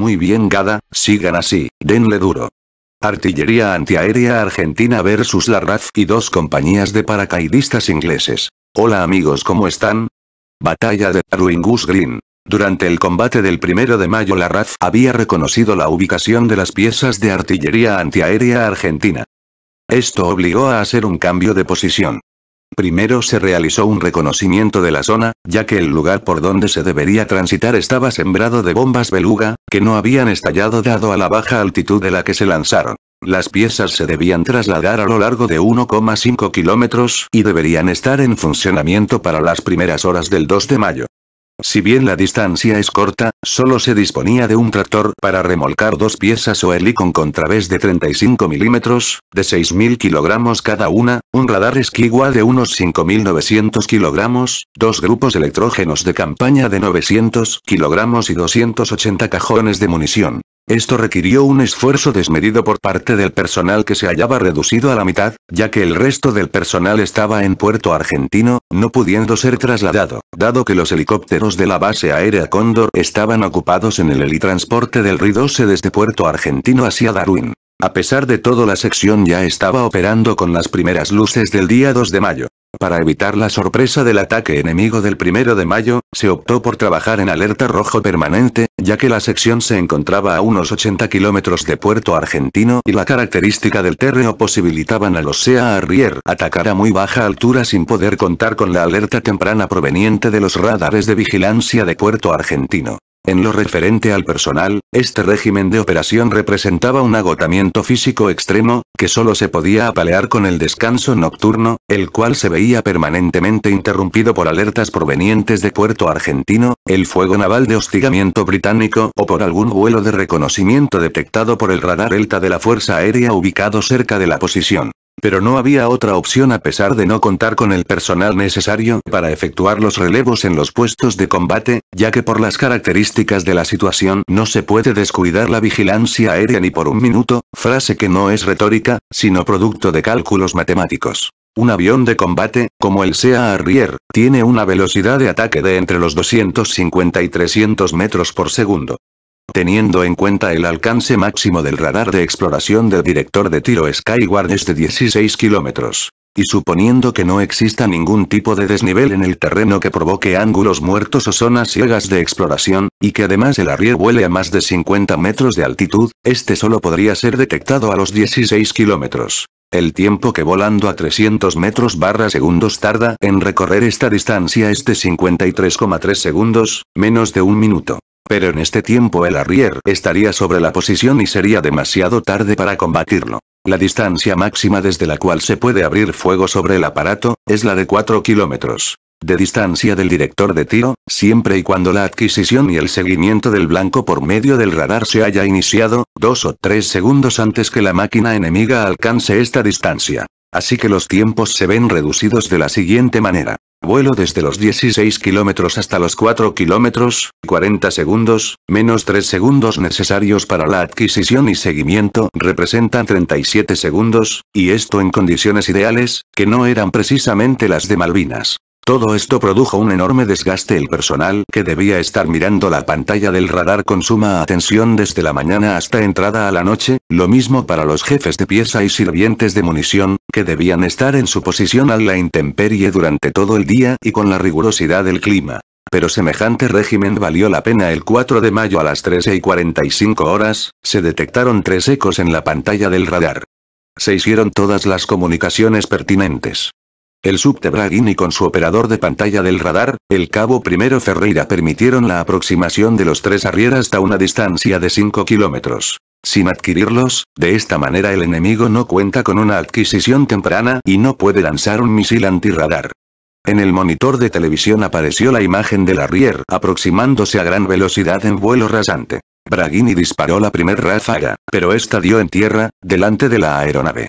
Muy bien Gada, sigan así, denle duro. Artillería antiaérea argentina versus la RAF y dos compañías de paracaidistas ingleses. Hola amigos, ¿cómo están? Batalla de Ruingus Green. Durante el combate del primero de mayo la RAF había reconocido la ubicación de las piezas de artillería antiaérea argentina. Esto obligó a hacer un cambio de posición. Primero se realizó un reconocimiento de la zona, ya que el lugar por donde se debería transitar estaba sembrado de bombas beluga, que no habían estallado dado a la baja altitud de la que se lanzaron. Las piezas se debían trasladar a lo largo de 1,5 kilómetros y deberían estar en funcionamiento para las primeras horas del 2 de mayo. Si bien la distancia es corta, solo se disponía de un tractor para remolcar dos piezas o helicon con través de 35 milímetros, de 6.000 kilogramos cada una, un radar esquigua de unos 5.900 kilogramos, dos grupos electrógenos de campaña de 900 kilogramos y 280 cajones de munición. Esto requirió un esfuerzo desmedido por parte del personal que se hallaba reducido a la mitad, ya que el resto del personal estaba en Puerto Argentino, no pudiendo ser trasladado, dado que los helicópteros de la base aérea Cóndor estaban ocupados en el helitransporte del ridose 12 desde Puerto Argentino hacia Darwin. A pesar de todo la sección ya estaba operando con las primeras luces del día 2 de mayo. Para evitar la sorpresa del ataque enemigo del 1 de mayo, se optó por trabajar en alerta rojo permanente, ya que la sección se encontraba a unos 80 kilómetros de Puerto Argentino y la característica del terreno posibilitaban a los SEA Arrier atacar a muy baja altura sin poder contar con la alerta temprana proveniente de los radares de vigilancia de Puerto Argentino. En lo referente al personal, este régimen de operación representaba un agotamiento físico extremo, que solo se podía apalear con el descanso nocturno, el cual se veía permanentemente interrumpido por alertas provenientes de Puerto Argentino, el fuego naval de hostigamiento británico o por algún vuelo de reconocimiento detectado por el radar delta de la Fuerza Aérea ubicado cerca de la posición. Pero no había otra opción a pesar de no contar con el personal necesario para efectuar los relevos en los puestos de combate, ya que por las características de la situación no se puede descuidar la vigilancia aérea ni por un minuto, frase que no es retórica, sino producto de cálculos matemáticos. Un avión de combate, como el SEA Harrier, tiene una velocidad de ataque de entre los 250 y 300 metros por segundo teniendo en cuenta el alcance máximo del radar de exploración del director de tiro Skyward es de 16 kilómetros. Y suponiendo que no exista ningún tipo de desnivel en el terreno que provoque ángulos muertos o zonas ciegas de exploración, y que además el arriero vuele a más de 50 metros de altitud, este solo podría ser detectado a los 16 kilómetros. El tiempo que volando a 300 metros barra segundos tarda en recorrer esta distancia es de 53,3 segundos, menos de un minuto. Pero en este tiempo el Arrier estaría sobre la posición y sería demasiado tarde para combatirlo. La distancia máxima desde la cual se puede abrir fuego sobre el aparato, es la de 4 kilómetros. De distancia del director de tiro, siempre y cuando la adquisición y el seguimiento del blanco por medio del radar se haya iniciado, dos o tres segundos antes que la máquina enemiga alcance esta distancia. Así que los tiempos se ven reducidos de la siguiente manera. Vuelo desde los 16 kilómetros hasta los 4 kilómetros, 40 segundos, menos 3 segundos necesarios para la adquisición y seguimiento representan 37 segundos, y esto en condiciones ideales, que no eran precisamente las de Malvinas. Todo esto produjo un enorme desgaste. El personal, que debía estar mirando la pantalla del radar con suma atención desde la mañana hasta entrada a la noche, lo mismo para los jefes de pieza y sirvientes de munición, que debían estar en su posición a la intemperie durante todo el día y con la rigurosidad del clima. Pero semejante régimen valió la pena el 4 de mayo a las 13 y 45 horas, se detectaron tres ecos en la pantalla del radar. Se hicieron todas las comunicaciones pertinentes. El subte y con su operador de pantalla del radar, el cabo primero Ferreira permitieron la aproximación de los tres arrier hasta una distancia de 5 kilómetros. Sin adquirirlos, de esta manera el enemigo no cuenta con una adquisición temprana y no puede lanzar un misil antirradar. En el monitor de televisión apareció la imagen del Arrier aproximándose a gran velocidad en vuelo rasante. Braghini disparó la primer ráfaga, pero esta dio en tierra, delante de la aeronave.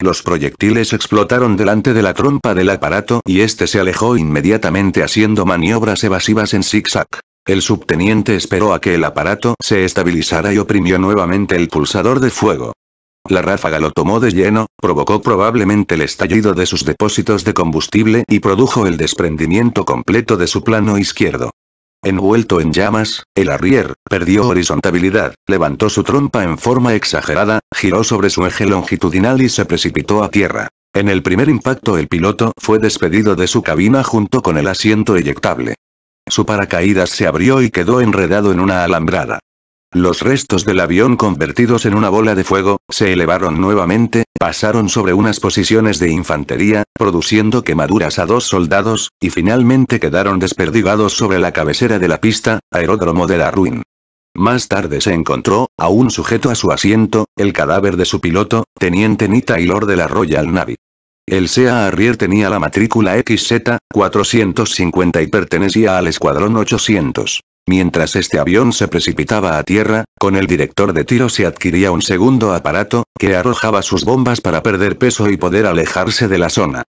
Los proyectiles explotaron delante de la trompa del aparato y este se alejó inmediatamente haciendo maniobras evasivas en zigzag. El subteniente esperó a que el aparato se estabilizara y oprimió nuevamente el pulsador de fuego. La ráfaga lo tomó de lleno, provocó probablemente el estallido de sus depósitos de combustible y produjo el desprendimiento completo de su plano izquierdo. Envuelto en llamas, el arrier, perdió horizontabilidad, levantó su trompa en forma exagerada, giró sobre su eje longitudinal y se precipitó a tierra. En el primer impacto el piloto fue despedido de su cabina junto con el asiento eyectable. Su paracaídas se abrió y quedó enredado en una alambrada. Los restos del avión convertidos en una bola de fuego, se elevaron nuevamente, pasaron sobre unas posiciones de infantería, produciendo quemaduras a dos soldados, y finalmente quedaron desperdigados sobre la cabecera de la pista, aeródromo de La Ruin. Más tarde se encontró, aún sujeto a su asiento, el cadáver de su piloto, teniente Nita Lord de la Royal Navy. El SEA Harrier tenía la matrícula XZ-450 y pertenecía al Escuadrón 800. Mientras este avión se precipitaba a tierra, con el director de tiro se adquiría un segundo aparato, que arrojaba sus bombas para perder peso y poder alejarse de la zona.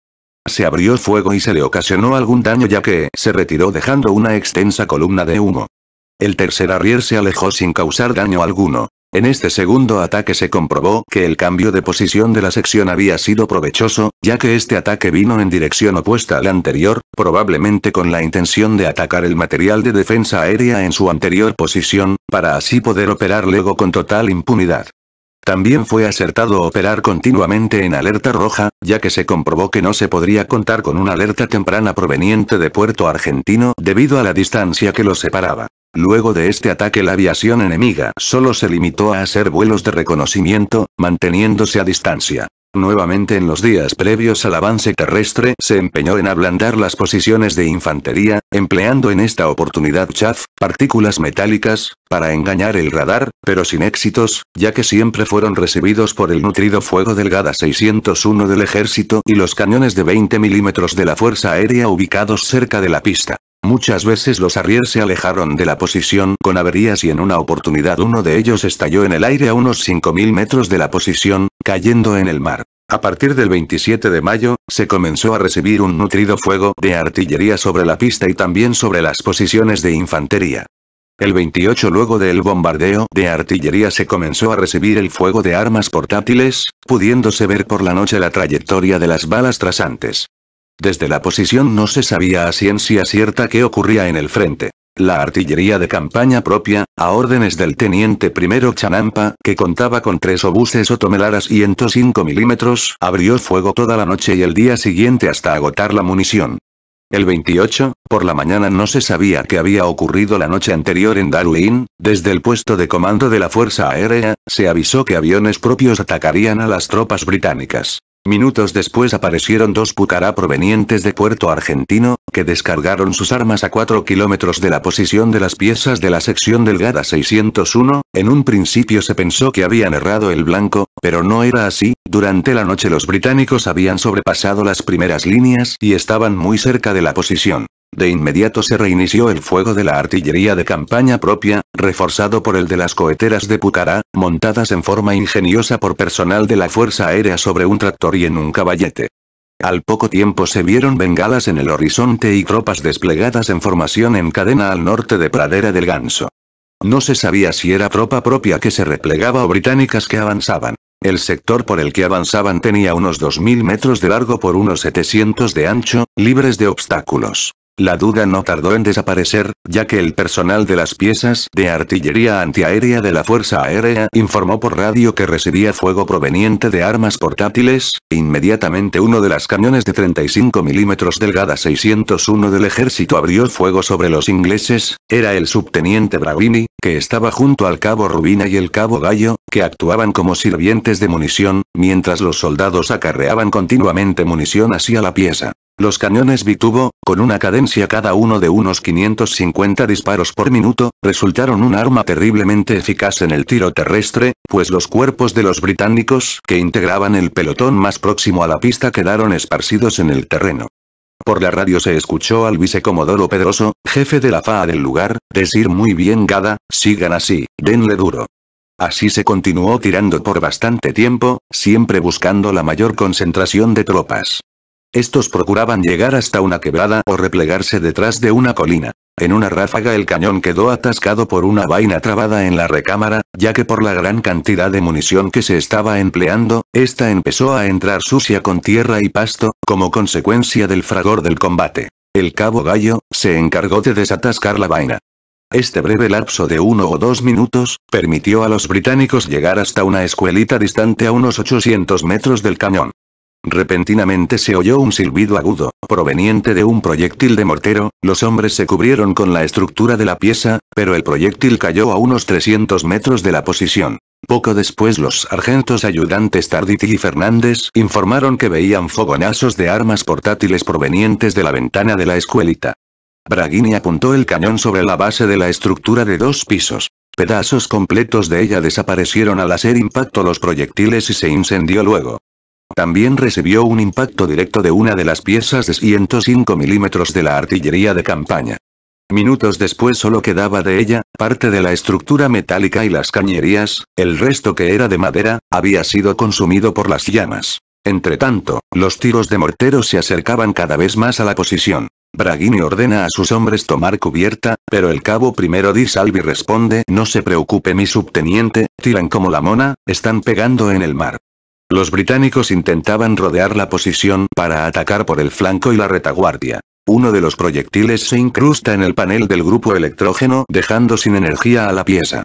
Se abrió fuego y se le ocasionó algún daño ya que se retiró dejando una extensa columna de humo. El tercer arrier se alejó sin causar daño alguno. En este segundo ataque se comprobó que el cambio de posición de la sección había sido provechoso, ya que este ataque vino en dirección opuesta al anterior, probablemente con la intención de atacar el material de defensa aérea en su anterior posición, para así poder operar luego con total impunidad. También fue acertado operar continuamente en alerta roja, ya que se comprobó que no se podría contar con una alerta temprana proveniente de Puerto Argentino debido a la distancia que los separaba. Luego de este ataque la aviación enemiga solo se limitó a hacer vuelos de reconocimiento, manteniéndose a distancia. Nuevamente en los días previos al avance terrestre se empeñó en ablandar las posiciones de infantería, empleando en esta oportunidad chaff, partículas metálicas, para engañar el radar, pero sin éxitos, ya que siempre fueron recibidos por el nutrido fuego delgada 601 del ejército y los cañones de 20 milímetros de la Fuerza Aérea ubicados cerca de la pista. Muchas veces los arriers se alejaron de la posición con averías y en una oportunidad uno de ellos estalló en el aire a unos 5.000 metros de la posición, cayendo en el mar. A partir del 27 de mayo, se comenzó a recibir un nutrido fuego de artillería sobre la pista y también sobre las posiciones de infantería. El 28 luego del bombardeo de artillería se comenzó a recibir el fuego de armas portátiles, pudiéndose ver por la noche la trayectoria de las balas trasantes. Desde la posición no se sabía a ciencia cierta qué ocurría en el frente. La artillería de campaña propia, a órdenes del teniente primero Chanampa, que contaba con tres obuses o tomelaras y 105 milímetros, abrió fuego toda la noche y el día siguiente hasta agotar la munición. El 28, por la mañana no se sabía qué había ocurrido la noche anterior en Darwin, desde el puesto de comando de la Fuerza Aérea, se avisó que aviones propios atacarían a las tropas británicas. Minutos después aparecieron dos Pucará provenientes de Puerto Argentino, que descargaron sus armas a 4 kilómetros de la posición de las piezas de la sección delgada 601, en un principio se pensó que habían errado el blanco, pero no era así, durante la noche los británicos habían sobrepasado las primeras líneas y estaban muy cerca de la posición. De inmediato se reinició el fuego de la artillería de campaña propia, reforzado por el de las coheteras de Pucará, montadas en forma ingeniosa por personal de la Fuerza Aérea sobre un tractor y en un caballete. Al poco tiempo se vieron bengalas en el horizonte y tropas desplegadas en formación en cadena al norte de Pradera del Ganso. No se sabía si era tropa propia que se replegaba o británicas que avanzaban. El sector por el que avanzaban tenía unos 2.000 metros de largo por unos 700 de ancho, libres de obstáculos. La duda no tardó en desaparecer, ya que el personal de las piezas de artillería antiaérea de la Fuerza Aérea informó por radio que recibía fuego proveniente de armas portátiles, e inmediatamente uno de las cañones de 35 milímetros delgada 601 del ejército abrió fuego sobre los ingleses, era el subteniente Bravini, que estaba junto al cabo Rubina y el cabo Gallo, que actuaban como sirvientes de munición, mientras los soldados acarreaban continuamente munición hacia la pieza. Los cañones bitubo, con una cadencia cada uno de unos 550 disparos por minuto, resultaron un arma terriblemente eficaz en el tiro terrestre, pues los cuerpos de los británicos que integraban el pelotón más próximo a la pista quedaron esparcidos en el terreno. Por la radio se escuchó al vicecomodoro Pedroso, jefe de la FAA del lugar, decir muy bien Gada, sigan así, denle duro. Así se continuó tirando por bastante tiempo, siempre buscando la mayor concentración de tropas. Estos procuraban llegar hasta una quebrada o replegarse detrás de una colina. En una ráfaga el cañón quedó atascado por una vaina trabada en la recámara, ya que por la gran cantidad de munición que se estaba empleando, esta empezó a entrar sucia con tierra y pasto, como consecuencia del fragor del combate. El cabo Gallo, se encargó de desatascar la vaina. Este breve lapso de uno o dos minutos, permitió a los británicos llegar hasta una escuelita distante a unos 800 metros del cañón. Repentinamente se oyó un silbido agudo, proveniente de un proyectil de mortero, los hombres se cubrieron con la estructura de la pieza, pero el proyectil cayó a unos 300 metros de la posición. Poco después los sargentos ayudantes Tarditi y Fernández informaron que veían fogonazos de armas portátiles provenientes de la ventana de la escuelita. Bragini apuntó el cañón sobre la base de la estructura de dos pisos. Pedazos completos de ella desaparecieron al hacer impacto los proyectiles y se incendió luego. También recibió un impacto directo de una de las piezas de 105 milímetros de la artillería de campaña. Minutos después solo quedaba de ella, parte de la estructura metálica y las cañerías, el resto que era de madera, había sido consumido por las llamas. entre tanto los tiros de mortero se acercaban cada vez más a la posición. Bragini ordena a sus hombres tomar cubierta, pero el cabo primero Di Salvi responde No se preocupe mi subteniente, tiran como la mona, están pegando en el mar. Los británicos intentaban rodear la posición para atacar por el flanco y la retaguardia. Uno de los proyectiles se incrusta en el panel del grupo electrógeno dejando sin energía a la pieza.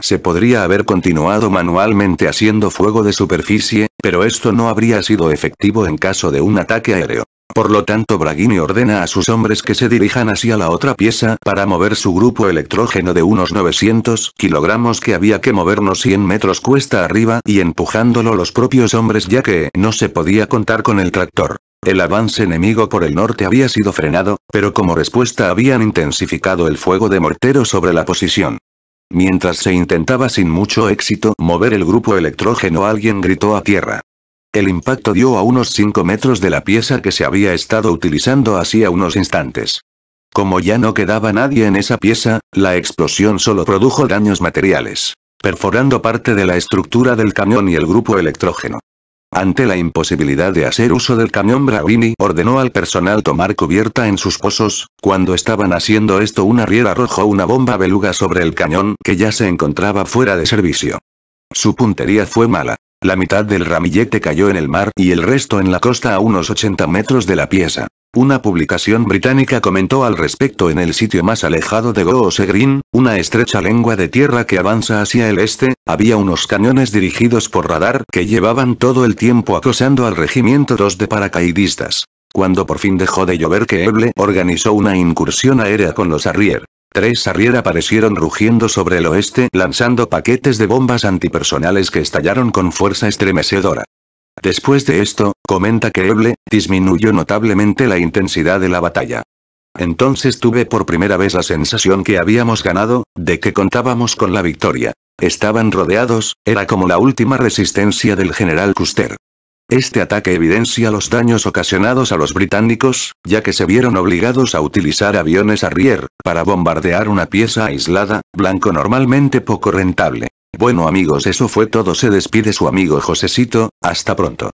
Se podría haber continuado manualmente haciendo fuego de superficie, pero esto no habría sido efectivo en caso de un ataque aéreo. Por lo tanto Bragini ordena a sus hombres que se dirijan hacia la otra pieza para mover su grupo electrógeno de unos 900 kilogramos que había que movernos 100 metros cuesta arriba y empujándolo los propios hombres ya que no se podía contar con el tractor. El avance enemigo por el norte había sido frenado, pero como respuesta habían intensificado el fuego de mortero sobre la posición. Mientras se intentaba sin mucho éxito mover el grupo electrógeno alguien gritó a tierra. El impacto dio a unos 5 metros de la pieza que se había estado utilizando hacía unos instantes. Como ya no quedaba nadie en esa pieza, la explosión solo produjo daños materiales, perforando parte de la estructura del camión y el grupo electrógeno. Ante la imposibilidad de hacer uso del camión, Bravini ordenó al personal tomar cubierta en sus pozos, cuando estaban haciendo esto una riera arrojó una bomba beluga sobre el cañón que ya se encontraba fuera de servicio. Su puntería fue mala. La mitad del ramillete cayó en el mar y el resto en la costa a unos 80 metros de la pieza. Una publicación británica comentó al respecto en el sitio más alejado de Goose Green, una estrecha lengua de tierra que avanza hacia el este, había unos cañones dirigidos por radar que llevaban todo el tiempo acosando al regimiento 2 de paracaidistas. Cuando por fin dejó de llover que Eble organizó una incursión aérea con los Arrier. Tres Harrier aparecieron rugiendo sobre el oeste lanzando paquetes de bombas antipersonales que estallaron con fuerza estremecedora. Después de esto, comenta que Eble, disminuyó notablemente la intensidad de la batalla. Entonces tuve por primera vez la sensación que habíamos ganado, de que contábamos con la victoria. Estaban rodeados, era como la última resistencia del general Custer. Este ataque evidencia los daños ocasionados a los británicos, ya que se vieron obligados a utilizar aviones Arrier, para bombardear una pieza aislada, blanco normalmente poco rentable. Bueno amigos eso fue todo se despide su amigo Josecito, hasta pronto.